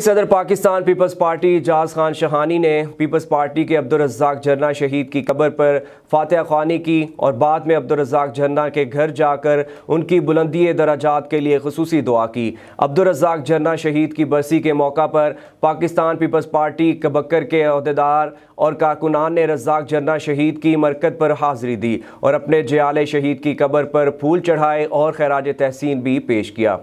सदर Pakistan peoples party जहाज़ खान शहानी ने पीपल्स पार्टी के अब्दुलरजाक झरना शहीद की कब्र पर फातह खानी की और बाद में अब्दुलरजाक झरना के घर जाकर उनकी बुलंदी दराजात के लिए खसूस दुआ की अब्दुलरजाक झरना शहीद की बरसी के मौका पर पाकिस्तान पीपल्स पार्टी कबक्कर के अहदेदार और कारकुनान ने रजाक झरना शहीद की मरकत पर हाजिरी दी और अपने जयाल शहीद की कब्र पर फूल चढ़ाए और खराज तहसीन भी पेश किया